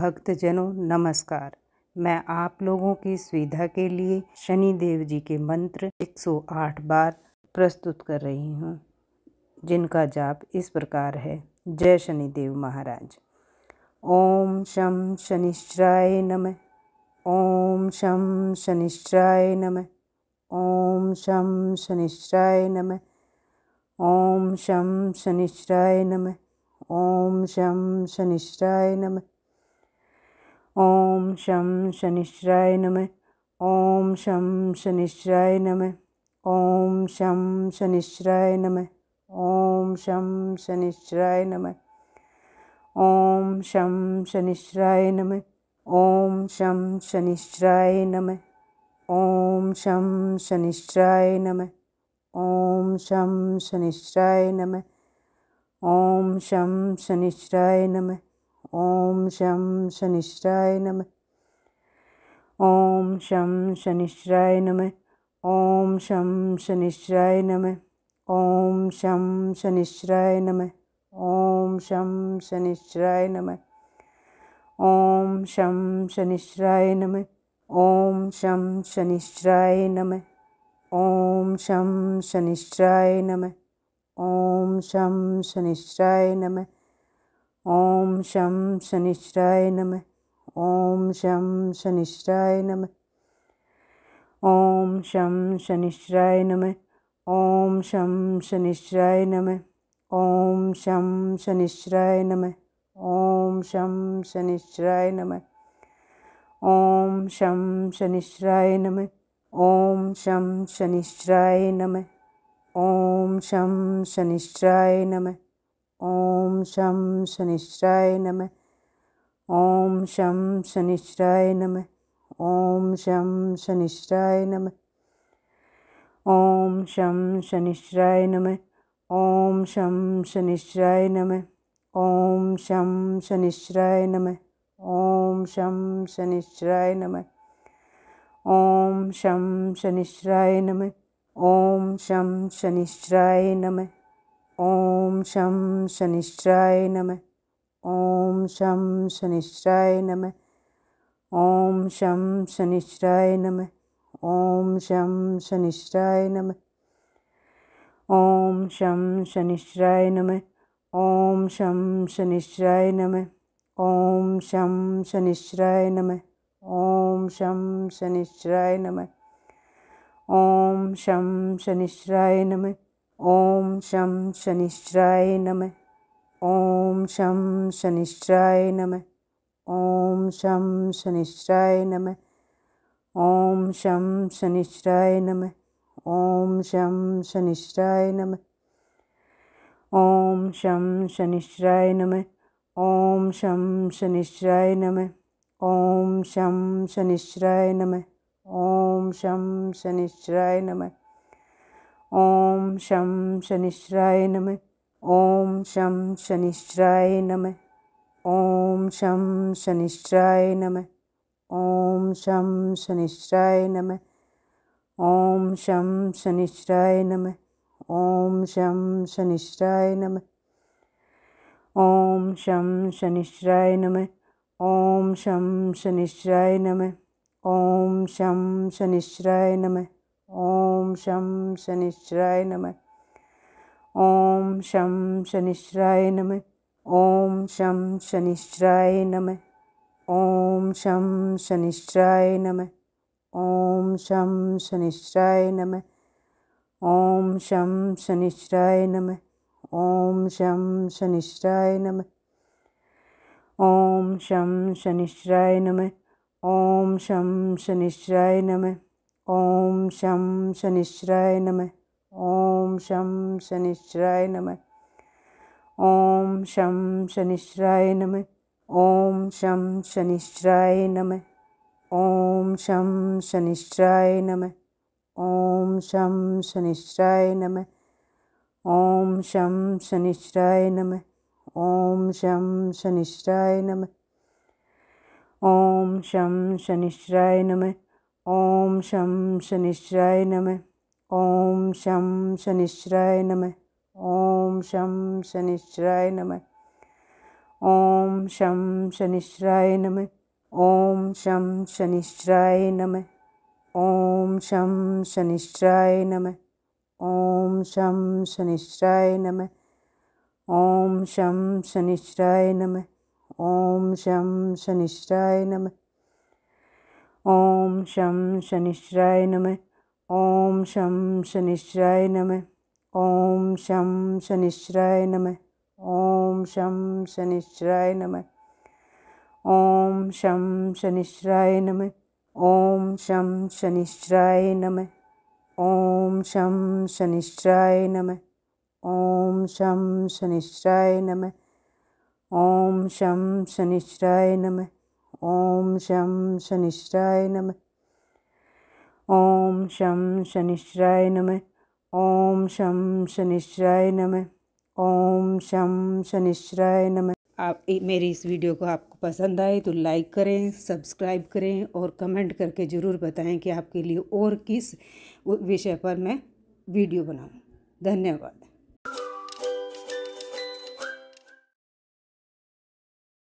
भक्तजनों नमस्कार मैं आप लोगों की सुविधा के लिए शनि देव जी के मंत्र 108 बार प्रस्तुत कर रही हूँ जिनका जाप इस प्रकार है जय शनि देव महाराज ओम शम शनिश्चराय नम ओम शम शनिश्चराय नम ओम शम शनिश्चराय नम ओम शम शनिश्चराय नम ओम शम शनिश्चराय नमः ॐ शं शनिश्च्राय नमः ॐ शं शनिश्राय नमः ॐ शं शनिश्राय नमः ॐ शं शनिश्च्राय नमः ॐ शं शनिश्राय नमः ॐ शं शनिश्च्राय नमः ॐ शं शनिश्च्राय नमः ॐ शं शनिश्च्राय नमः ॐ शं शनिश्च्राय नमः ॐ शं शनिश्चाय नमः ॐ शं शनिश्च्राय नमः ॐ शं शनिश्राय नमः ॐ शं शनिश्राय नमः ॐ शं शनिश्च्राय नमः ॐ शं शनिश्राय नमः ॐ शं शनिश्च्राय नमः ॐ शं शनिश्च्राय नमः ॐ शं शनिश्च्राय नमः ॐ शं शनिश्च्राय नमः ॐ शं शनिश्च्राय नमः ॐ शं शनिश्राय नमः ॐ शं शनिश्च्राय नमः ॐ शं शनिश्राय नमः ॐ शं शनिश्च्राय नमः ॐ शं शनिश्राय नमः ॐ शं शनिश्च्राय नमः ॐ शं शनिश्च्राय नमः ॐ शं शनिश्च्राय नमः ॐ शं शनिश्राय नमः ॐ शं शनिश्च्राय नमः ॐ शं शनिश्च्राय नमः ॐ शं शनिश्च्राय नमः ॐ शं शनिश्राय नमः ॐ शं शनिश्राय नमः ॐ शं शनिश्राय नमः ॐ शं शनिश्च्राय नमः ॐ शं शनिश्च्राय नमः ॐ शं शनिश्च्राय नमः ॐ शं शनिश्च्राय नमः ॐ शं शनिश्च्राय नमः ॐ शं शनिश्च्राय नमः ॐ शं शनिश्राय नमः ॐ शं शनिश्राय नमः ॐ शं शनिश्च्राय नमः ॐ शं शनिश्च्राय नमः ॐ शं शनिश्चराय नमः ॐ शं शनिश्चराय नमः ॐ शं शनिश्चराय नमः ॐ शं शनिश्चराय नमः ॐ शं शनिश्चराय नमः ॐ शं शनिश्चराय नमः ॐ शं शनिश्चराय नमः ॐ शं शनिश्चराय नमः ॐ शं शनिश्चराय नमः ॐ शं शनिश्च्राय नमः ॐ शं शनिश्च्राय नमः ॐ शं शनिश्च्राय नमः ॐ शं शनिश्च्राय नमः ॐ शं शनिश्च्राय नमः ॐ शं शनिश्च्राय नमः ॐ शं शनिश्च्राय नमः ॐ शं शनिश्च्राय नमः ॐ शं शनिश्राय नमः ॐ शं शनिश्चराय नमः ॐ शं शनिश्चराय नमः ॐ शं शनिश्चराय नमः ॐ शं शनिश्चराय नमः ॐ शं शनिश्चराय नमः ॐ शं शनिश्चराय नमः ॐ शं शनिश्चराय नमः ॐ शं शनिश्चराय नमः ॐ शं शनिश्चराय नमः ॐ शं शनिश्राय नमः ॐ शं शनिश्च्राय नमः ॐ शं शनिश्च्राय नमः ॐ शं शनिश्च्राय नमः ॐ शं शनिश्च्राय नमः ॐ शं शनिश्च्राय नमः ॐ शं शनिश्च्राय नमः ॐ शं शनिश्च्राय नमः ॐ शं शनिश्च्राय नमः ॐ शं शनिश्च्राय नमः ॐ शं शनिश्राय नमः ॐ शं शनिश्राय नमः ॐ शं शनिश्राय नमः ॐ शं शनिश्च्राय नमः ॐ शं शनिश्च्राय नमः ॐ शं शनिश्च्राय नमः ॐ शं शनिश्च्राय नमः ॐ शं शनिश्च्राय नमः ॐ शं शनिश्चाय नमः ॐ शं शनिश्राय नमः ॐ शं शनिश्राय नमः ॐ शं शनिश्च्राय नमः ॐ शं शनिश्राय नमः ॐ शं शनिश्च्राय नमः ॐ शं शनिश्च्राय नमः ॐ शं शनिश्च्राय नमः ॐ शं शनिश्च्राय नमः ॐ शं शनिश्चराय नमः ॐ शं शनिश्चराय नमः ॐ शं शनिश्चराय नमः ओम शम शनिश्चराय नमः आप मेरी इस वीडियो को आपको पसंद आए तो लाइक करें सब्सक्राइब करें और कमेंट करके ज़रूर बताएं कि आपके लिए और किस विषय पर मैं वीडियो बनाऊं धन्यवाद